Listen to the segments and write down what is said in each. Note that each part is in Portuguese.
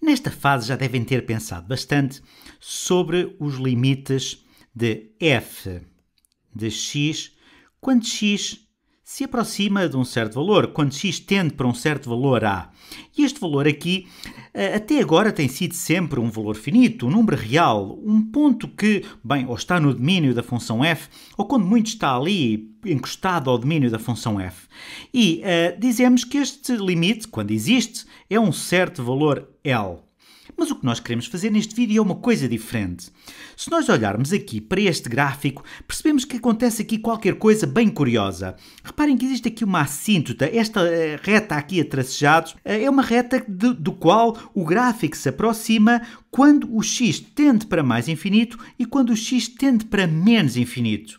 Nesta fase já devem ter pensado bastante sobre os limites de f de x quando x se aproxima de um certo valor, quando x tende para um certo valor A. E este valor aqui, eh, até agora, tem sido sempre um valor finito, um número real, um ponto que, bem, ou está no domínio da função f, ou quando muito está ali encostado ao domínio da função f. E uh, dizemos que este limite, quando existe, é um certo valor L. Mas o que nós queremos fazer neste vídeo é uma coisa diferente. Se nós olharmos aqui para este gráfico, percebemos que acontece aqui qualquer coisa bem curiosa. Reparem que existe aqui uma assíntota, esta eh, reta aqui a tracejados, eh, é uma reta de, do qual o gráfico se aproxima quando o x tende para mais infinito e quando o x tende para menos infinito.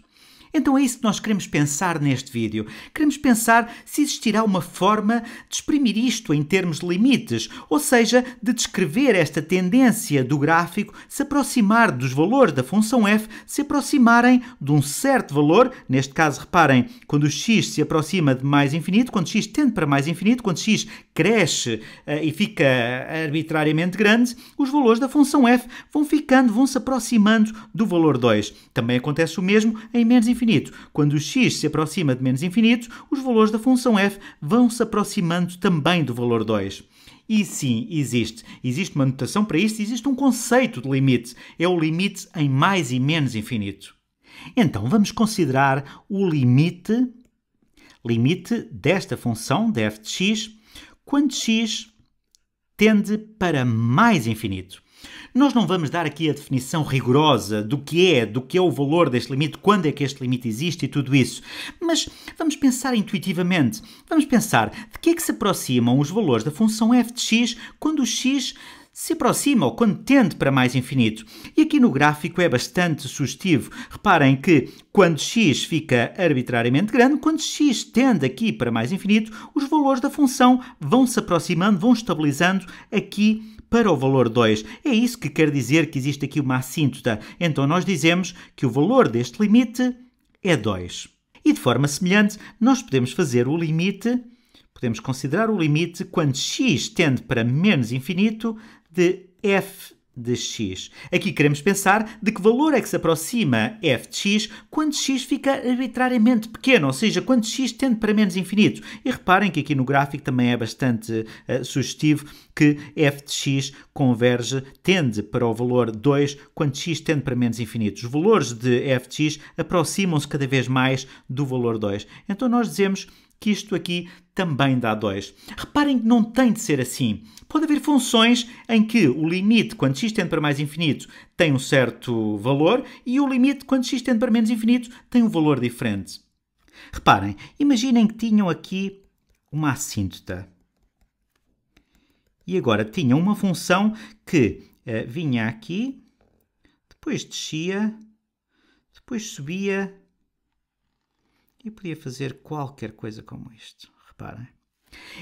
Então é isso que nós queremos pensar neste vídeo. Queremos pensar se existirá uma forma de exprimir isto em termos de limites, ou seja, de descrever esta tendência do gráfico se aproximar dos valores da função f se aproximarem de um certo valor, neste caso reparem, quando x se aproxima de mais infinito, quando x tende para mais infinito, quando x cresce uh, e fica eh, arbitrariamente grande, os valores da função f vão ficando, vão se aproximando do valor 2. Também acontece o mesmo em menos infinito infinito. Quando x se aproxima de menos infinito, os valores da função f vão se aproximando também do valor 2. E sim, existe. Existe uma notação para isto, existe um conceito de limite. É o limite em mais e menos infinito. Então vamos considerar o limite limite desta função de f de x quando x tende para mais infinito. Nós não vamos dar aqui a definição rigorosa do que é, do que é o valor deste limite, quando é que este limite existe e tudo isso, mas vamos pensar intuitivamente. Vamos pensar de que é que se aproximam os valores da função f de x quando o x se aproxima ou quando tende para mais infinito. E aqui no gráfico é bastante sugestivo. Reparem que quando x fica arbitrariamente grande, quando x tende aqui para mais infinito, os valores da função vão se aproximando, vão estabilizando aqui para o valor 2. É isso que quer dizer que existe aqui uma assíntota. Então nós dizemos que o valor deste limite é 2. E de forma semelhante, nós podemos fazer o limite, podemos considerar o limite quando x tende para menos infinito de f de x. Aqui queremos pensar de que valor é que se aproxima f de x quando x fica arbitrariamente pequeno, ou seja, quando x tende para menos infinito. E reparem que aqui no gráfico também é bastante uh, sugestivo que f de x converge, tende para o valor 2 quando x tende para menos infinito. Os valores de f de x aproximam-se cada vez mais do valor 2. Então nós dizemos que isto aqui também dá 2. Reparem que não tem de ser assim. Pode haver funções em que o limite, quando x tende para mais infinito, tem um certo valor e o limite, quando x tende para menos infinito, tem um valor diferente. Reparem, imaginem que tinham aqui uma assíntota. E agora tinham uma função que eh, vinha aqui, depois descia, depois subia eu podia fazer qualquer coisa como isto. Reparem.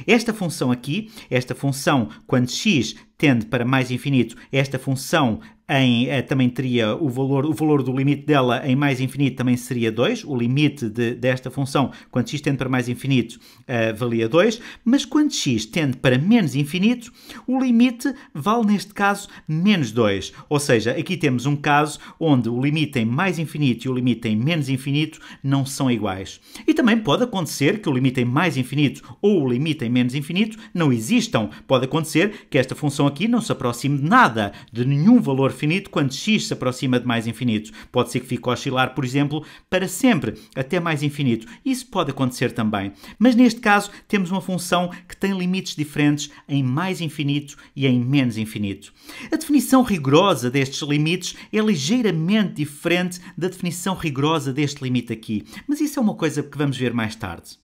Esta função aqui, esta função quando x tende para mais infinito, esta função em, eh, também teria o valor, o valor do limite dela em mais infinito também seria 2, o limite de, desta função quando x tende para mais infinito eh, valia 2, mas quando x tende para menos infinito, o limite vale neste caso menos 2, ou seja, aqui temos um caso onde o limite em mais infinito e o limite em menos infinito não são iguais. E também pode acontecer que o limite em mais infinito ou o limite em menos infinito não existam, pode acontecer que esta função aqui não se aproxime de nada, de nenhum valor quando x se aproxima de mais infinitos. Pode ser que fique a oscilar, por exemplo, para sempre, até mais infinito. Isso pode acontecer também. Mas neste caso, temos uma função que tem limites diferentes em mais infinito e em menos infinito. A definição rigorosa destes limites é ligeiramente diferente da definição rigorosa deste limite aqui, mas isso é uma coisa que vamos ver mais tarde.